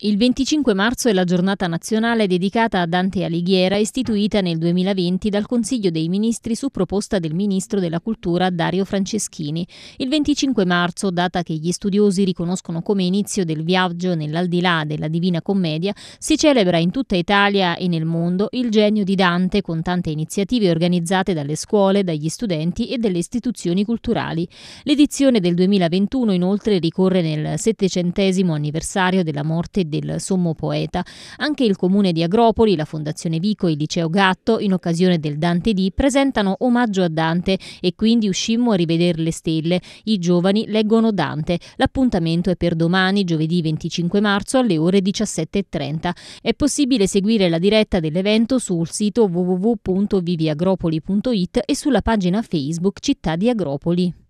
Il 25 marzo è la giornata nazionale dedicata a Dante Alighiera istituita nel 2020 dal Consiglio dei Ministri su proposta del Ministro della Cultura Dario Franceschini. Il 25 marzo, data che gli studiosi riconoscono come inizio del viaggio nell'aldilà della Divina Commedia, si celebra in tutta Italia e nel mondo il genio di Dante con tante iniziative organizzate dalle scuole, dagli studenti e dalle istituzioni culturali. L'edizione del 2021 inoltre ricorre nel settecentesimo anniversario della morte del sommo poeta. Anche il comune di Agropoli, la Fondazione Vico e il Liceo Gatto, in occasione del Dante D, presentano omaggio a Dante e quindi uscimmo a rivedere le stelle. I giovani leggono Dante. L'appuntamento è per domani, giovedì 25 marzo alle ore 17.30. È possibile seguire la diretta dell'evento sul sito www.viviagropoli.it e sulla pagina Facebook Città di Agropoli.